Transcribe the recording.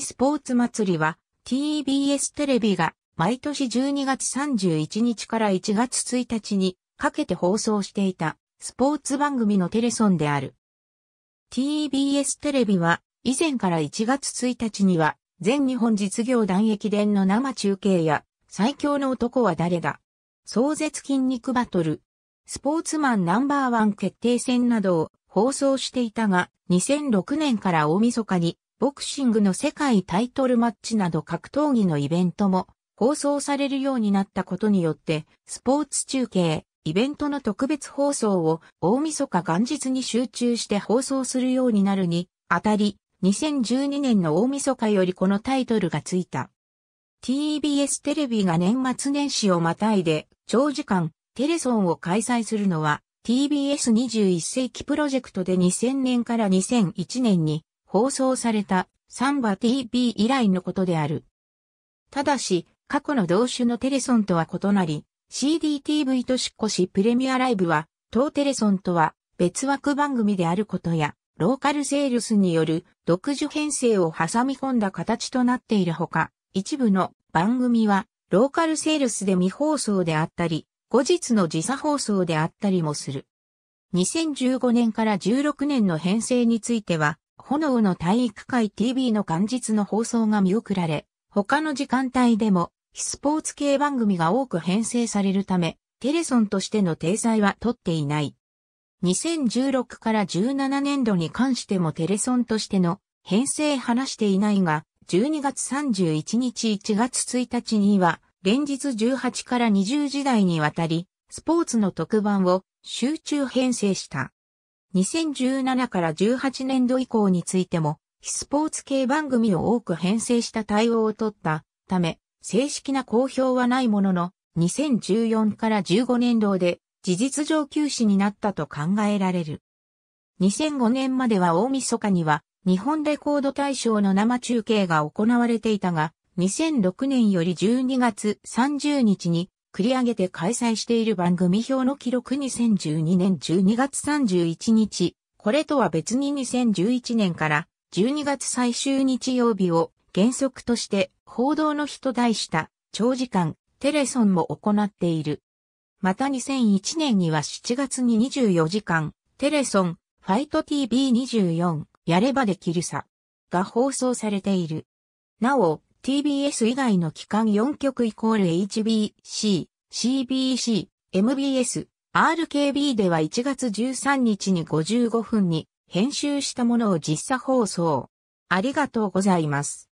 スポーツ祭りは TBS テレビが毎年12月31日から1月1日にかけて放送していたスポーツ番組のテレソンである。TBS テレビは以前から1月1日には全日本実業団駅伝の生中継や最強の男は誰だ壮絶筋肉バトル、スポーツマンナンバーワン決定戦などを放送していたが、2006年から大晦日にボクシングの世界タイトルマッチなど格闘技のイベントも放送されるようになったことによって、スポーツ中継、イベントの特別放送を大晦日元日に集中して放送するようになるにあたり、2012年の大晦日よりこのタイトルがついた。TBS テレビが年末年始をまたいで長時間テレソンを開催するのは TBS21 世紀プロジェクトで2000年から2001年に放送されたサンバ TV 以来のことである。ただし、過去の同種のテレソンとは異なり、CDTV としこしプレミアライブは、当テレソンとは別枠番組であることや、ローカルセールスによる独自編成を挟み込んだ形となっているほか、一部の番組はローカルセールスで未放送であったり、後日の時差放送であったりもする。2015年から16年の編成については、炎の体育会 TV の元日の放送が見送られ、他の時間帯でも、非スポーツ系番組が多く編成されるため、テレソンとしての体裁は取っていない。2016から17年度に関してもテレソンとしての編成話していないが、12月31日1月1日には、連日18から20時台にわたり、スポーツの特番を集中編成した。2017から18年度以降についても、非スポーツ系番組を多く編成した対応を取ったため、正式な公表はないものの、2014から15年度で事実上休止になったと考えられる。2005年までは大晦日には日本レコード大賞の生中継が行われていたが、2006年より12月30日に繰り上げて開催している番組表の記録2012年12月31日、これとは別に2011年から12月最終日曜日を原則として報道の日と題した長時間テレソンも行っている。また2001年には7月に24時間テレソンファイト TV24 やればできるさが放送されている。なお、TBS 以外の機関4局イコール HBC、CBC、MBS、RKB では1月13日に55分に編集したものを実写放送。ありがとうございます。